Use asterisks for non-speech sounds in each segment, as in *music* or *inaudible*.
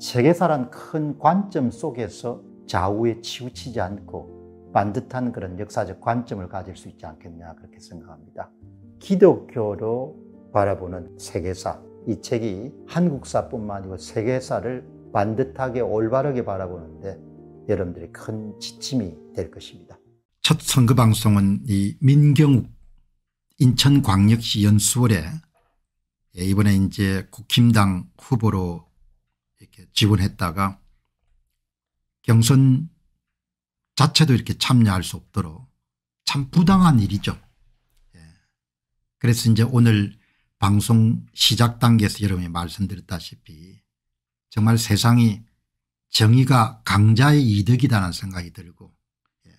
세계사란 큰 관점 속에서 좌우에 치우치지 않고 반듯한 그런 역사적 관점을 가질 수 있지 않겠냐 그렇게 생각합니다. 기독교로 바라보는 세계사 이 책이 한국사뿐만 아니고 세계사를 반듯하게 올바르게 바라보는데 여러분들이 큰 지침이 될 것입니다. 첫 선거 방송은 이 민경욱 인천광역시 연수원에 이번에 이제 국힘당 후보로 이렇게 지원했다가 경선 자체도 이렇게 참여할 수 없도록 참 부당한 일이죠. 예. 그래서 이제 오늘 방송 시작 단계에서 여러분이 말씀드렸다시피 정말 세상이 정의가 강자의 이득이다라는 생각이 들고 예.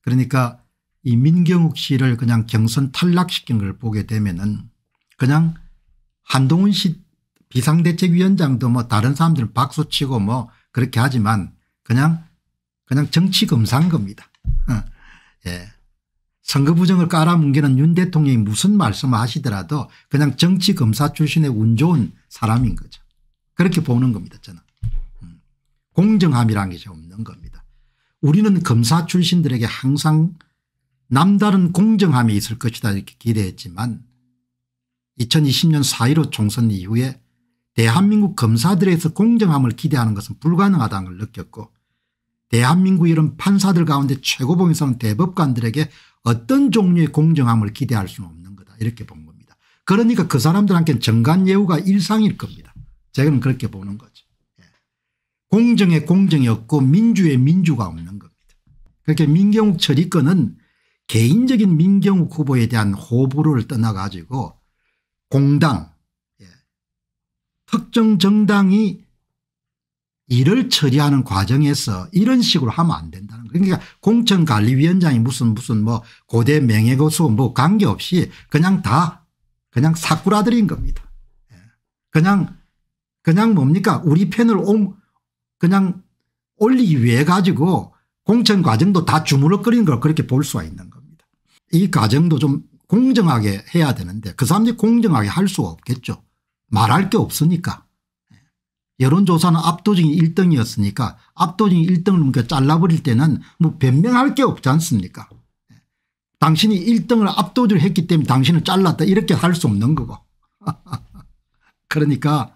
그러니까 이 민경욱 씨를 그냥 경선 탈락시킨 걸 보게 되면은 그냥 한동훈 씨 비상대책위원장도 뭐 다른 사람들은 박수치고 뭐 그렇게 하지만 그냥 그냥 정치 검사인 겁니다 어, 예. 선거 부정을 깔아뭉개는 윤 대통령이 무슨 말씀을 하시더라도 그냥 정치 검사 출신의 운 좋은 사람인 거죠. 그렇게 보는 겁니다 저는. 음. 공정함이란 게 없는 겁니다. 우리는 검사 출신들에게 항상 남다른 공정함이 있을 것이다 이렇게 기대했지만 2020년 4.15 총선 이후에 대한민국 검사들에서 공정함을 기대하는 것은 불가능하다는 걸 느꼈고 대한민국 이런 판사들 가운데 최고봉 이상 대법관들에게 어떤 종류의 공정함을 기대할 수는 없는 거다 이렇게 본 겁니다. 그러니까 그 사람들한테는 정관예우가 일상일 겁니다. 제가 그렇게 보는 거죠. 예. 공정에 공정이 없고 민주에 민주가 없는 겁니다. 그렇게 민경욱 처리권은 개인적인 민경욱 후보에 대한 호불호를 떠나가지고 공당 특정 정당이 일을 처리하는 과정에서 이런 식으로 하면 안 된다는 거예요. 그러니까 공천관리위원장이 무슨 무슨 뭐 고대 명예고수 뭐 관계없이 그냥 다 그냥 사꾸라들인 겁니다. 예. 그냥 그냥 뭡니까 우리 편을 옹 그냥 올리기 위해 가지고 공천 과정도 다 주물럭거리는 걸 그렇게 볼 수가 있는 겁니다. 이 과정도 좀 공정하게 해야 되는데 그 사람들이 공정하게 할 수가 없겠죠. 말할 게 없으니까. 여론조사는 압도적인 1등이었으니까 압도적인 1등을 그러니 잘라버릴 때는 뭐 변명할 게 없지 않습니까 당신이 1등을 압도적으로 했기 때문에 당신을 잘랐다 이렇게 할 수 없는 거고 *laughs* 그러니까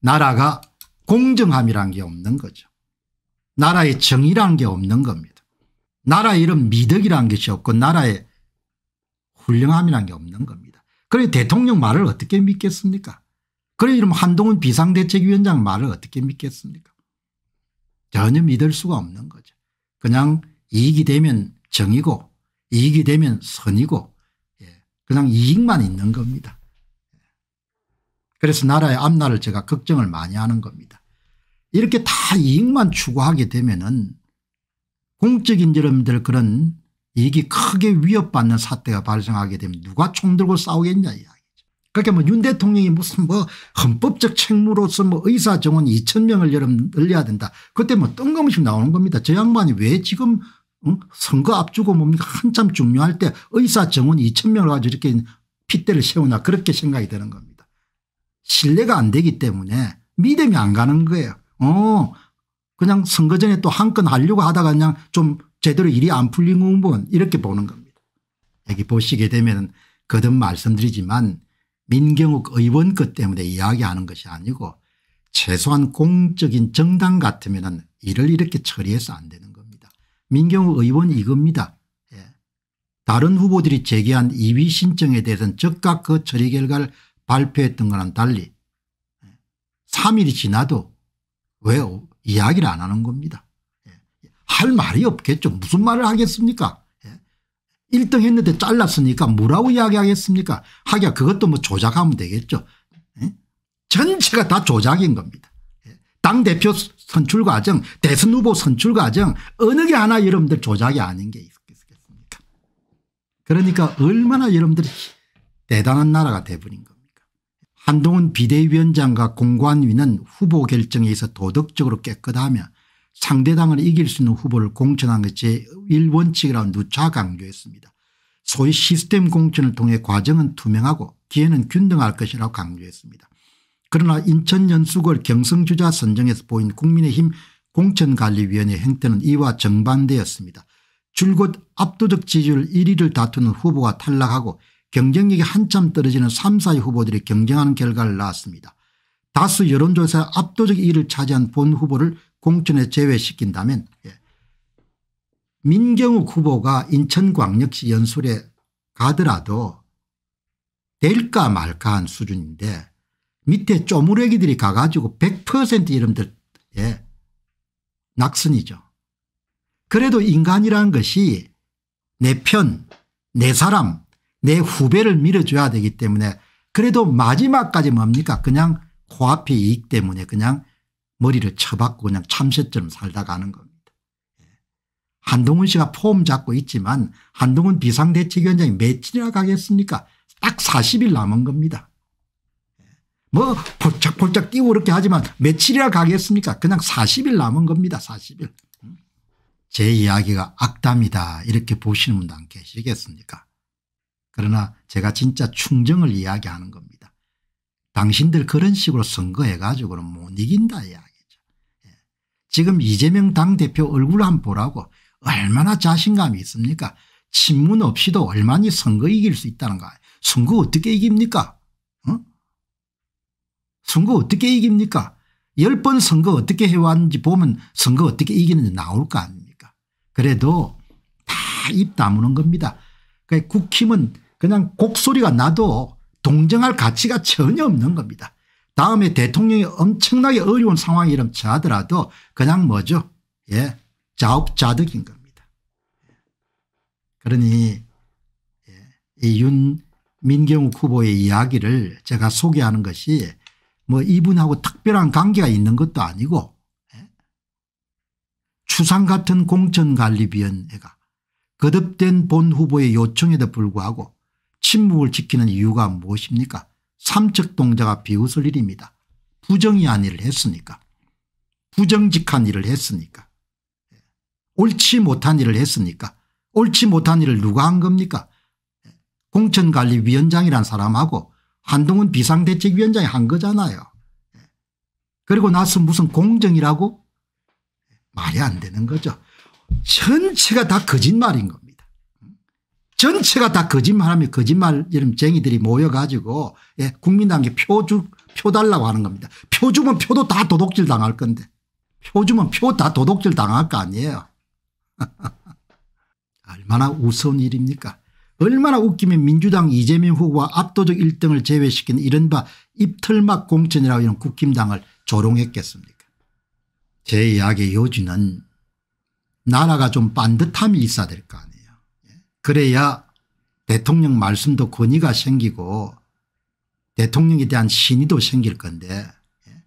나라가 공정함이란 게 없는 거죠. 나라의 정의란 게 없는 겁니다. 나라의 이런 미덕이란 것이 없고 나라의 훌륭함이란 게 없는 겁니다. 그래 대통령 말을 어떻게 믿겠습니까 그래 이러면 한동훈 비상대책위원장 말을 어떻게 믿겠습니까 전혀 믿을 수가 없는 거죠. 그냥 이익이 되면 정이고 이익이 되면 선이고 예, 그냥 이익만 있는 겁니다. 그래서 나라의 앞날을 제가 걱정을 많이 하는 겁니다. 이렇게 다 이익만 추구하게 되면은 공적인 여러분들 그런 이익이 크게 위협받는 사태가 발생하게 되면 누가 총 들고 싸우겠냐 이야기. 그렇게 뭐윤 대통령이 무슨 뭐 헌법적 책무로서 뭐 의사 정원 2천 명을 여름 늘려야 된다. 그때 뭐 뜬금없이 나오는 겁니다. 저 양반이 왜 지금 응? 선거 앞두고 뭡니까 한참 중요할 때 의사 정원 2천 명을 가지고 이렇게 핏대를 세우나 그렇게 생각이 되는 겁니다. 신뢰가 안 되기 때문에 믿음이 안 가는 거예요. 어 그냥 선거 전에 또 한 건 하려고 하다가 그냥 좀 제대로 일이 안 풀린 부분 이렇게 보는 겁니다. 여기 보시게 되면 거듭 말씀드리지만 민경욱 의원 것 때문에 이야기하는 것이 아니고 최소한 공적인 정당 같으면 이를 이렇게 처리해서 안 되는 겁니다. 민경욱 의원 이겁니다. 예. 다른 후보들이 제기한 2위 신청에 대해서는 즉각 그 처리 결과를 발표했던 거랑 달리 3일이 지나도 왜 이야기를 안 하는 겁니다. 예. 할 말이 없겠죠. 무슨 말을 하겠습니까 1등 했는데 잘랐으니까 뭐라고 이야기하겠습니까 하기야 그것도 뭐 조작하면 되겠죠. 예? 전체가 다 조작인 겁니다. 예? 당대표 선출 과정 대선 후보 선출 과정 어느 게 하나 여러분들 조작이 아닌 게 있겠습니까 그러니까 얼마나 여러분들이 대단한 나라가 돼버린 겁니까 한동훈 비대위원장과 공관위는 후보 결정에 있어 도덕적으로 깨끗하며 상대당을 이길 수 있는 후보를 공천한 것의 일원칙이라고 누차 강조했습니다. 소위 시스템 공천을 통해 과정은 투명하고 기회는 균등할 것이라고 강조했습니다. 그러나 인천연수구를 경성주자 선정에서 보인 국민의힘 공천관리위원회 행태는 이와 정반대였습니다. 줄곧 압도적 지지율 1위를 다투는 후보가 탈락하고 경쟁력이 한참 떨어지는 3, 4위 후보들이 경쟁하는 결과를 낳았습니다. 다수 여론조사 압도적 1위를 차지한 본 후보를 공천에 제외시킨다면 예. 민경욱 후보가 인천광역시 연설에 가더라도 될까 말까 한 수준인데 밑에 쪼무레기들이 가가지고 100% 이름들 예 낙선이죠. 그래도 인간이라는 것이 내 편, 내 사람, 내 후배를 밀어줘야 되기 때문에 그래도 마지막까지 뭡니까 그냥 코앞의 이익 때문에 그냥 머리를 쳐박고 그냥 참새처럼 살다 가는 겁니다. 예. 한동훈 씨가 폼 잡고 있지만 한동훈 비상대책위원장이 며칠이나 가겠습니까 딱 40일 남은 겁니다. 예. 뭐 폴짝폴짝 뛰고 그렇게 하지만 며칠이나 가겠습니까 그냥 40일 남은 겁니다 40일. 음. 제 이야기가 악담이다 이렇게 보시는 분도 안 계시겠습니까 그러나 제가 진짜 충정을 이야기하는 겁니다. 당신들 그런 식으로 선거해가지고는 못 이긴다 이야기. 지금 이재명 당대표 얼굴 한번 보라고 얼마나 자신감이 있습니까 친문 없이도 얼마나 선거 이길 수 있다는 거 선거 어떻게 이깁니까 어? 선거 어떻게 이깁니까 1번 선거 어떻게 해왔는지 보면 선거 어떻게 이기는지 나올 거 아닙니까 그래도 다 입 다무는 겁니다 그러니까 국힘은 그냥 곡소리가 나도 동정할 가치가 전혀 없는 겁니다 다음에 대통령이 엄청나게 어려운 상황이 이름 처하더라도 그냥 뭐죠? 예. 자업자득인 겁니다. 그러니 예. 이 윤민경 후보의 이야기를 제가 소개하는 것이 뭐 이분하고 특별한 관계가 있는 것도 아니고 예. 추상 같은 공천관리위원회가 거듭된 본 후보의 요청에도 불구하고 침묵을 지키는 이유가 무엇입니까 삼척동자가 비웃을 일입니다. 부정이 한 일을 했으니까. 부정직한 일을 했으니까. 옳지 못한 일을 했으니까. 옳지 못한 일을 누가 한 겁니까? 공천관리위원장이란 사람하고 한동훈 비상대책위원장이 한 거잖아요. 그리고 나서 무슨 공정이라고? 말이 안 되는 거죠. 전체가 다 거짓말인 겁니다. 전체가 다 거짓말하면 거짓말 이런쟁이들이 모여가지고 예, 국민당에 표주 표 달라고 하는 겁니다. 표 주면 표도 다 도둑질 당할 건데 표 주면 표 다 도둑질 당할 거 아니에요. *laughs* 얼마나 우스운 일입니까 얼마나 웃기면 민주당 이재명 후보와 압도적 1등을 제외시키는 이른바 입틀막 공천이라고 하는 국힘당을 조롱했겠습니까 제 이야기의 요지는 나라가 좀 반듯함이 있어야 될 거 아니에요. 그래야 대통령 말씀도 권위가 생기고 대통령에 대한 신의도 생길 건데 예.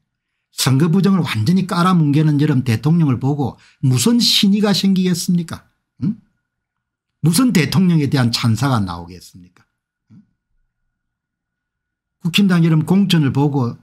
선거 부정을 완전히 깔아뭉개는 여름 대통령을 보고 무슨 신의가 생기겠습니까 응? 무슨 대통령에 대한 찬사가 나오겠습니까 응? 국힘당 여름 공천을 보고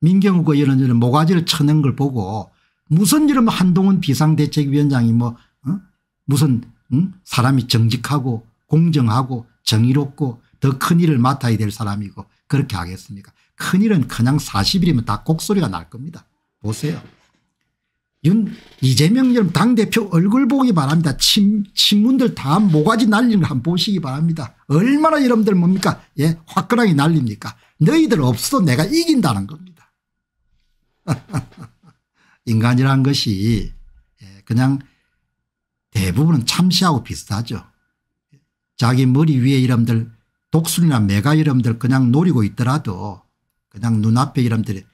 민경욱 의원은 이런 모가지를 쳐낸 걸 보고 무슨 이름 한동훈 비상대책위원장이 뭐 어? 무슨 응? 사람이 정직하고 공정하고 정의롭고 더 큰 일을 맡아야 될 사람이고 그렇게 하겠습니까 큰 일은 그냥 40일이면 다 곡소리가 날 겁니다. 보세요. 윤 이재명 여러분 당대표 얼굴 보기 바랍니다. 친, 친문들 다 모가지 날리는 걸 한번 보시기 바랍니다. 얼마나 여러분들 뭡니까 예 화끈하게 날립니까 너희들 없어 내가 이긴다는 겁니다. *laughs* 인간이란 것이 예, 그냥 대부분은 참시하고 비슷하죠. 자기 머리 위에 이름들 독수리나 메가 이름들 그냥 노리고 있더라도 그냥 눈앞에 이름들이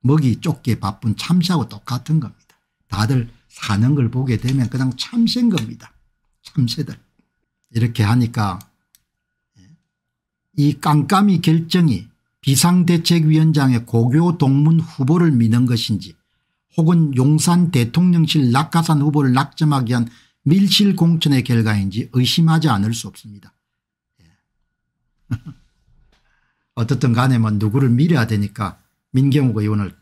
먹이 쫓기에 바쁜 참시하고 똑같은 겁니다. 다들 사는 걸 보게 되면 그냥 참새인 겁니다. 참새들. 이렇게 하니까 예. 이 깜깜이 결정이 비상대책위원장의 고교 동문 후보를 미는 것인지 혹은 용산 대통령실 낙하산 후보를 낙점하기 위한 밀실 공천의 결과인지 의심하지 않을 수 없습니다. 예. *laughs* 어떻든 간에 뭐 누구를 밀어야 되니까 민경욱 의원을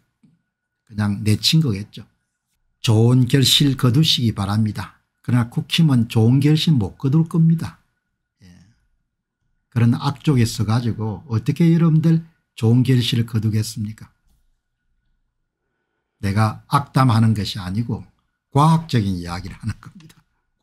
그냥 내친 거겠죠. 좋은 결실 거두시기 바랍니다. 그러나 국힘은 좋은 결실 못 거둘 겁니다. 예. 그런 악쪽에 서가지고 어떻게 여러분들 좋은 결실을 거두겠습니까 내가 악담하는 것이 아니고 과학적인 이야기를 하는 겁니다.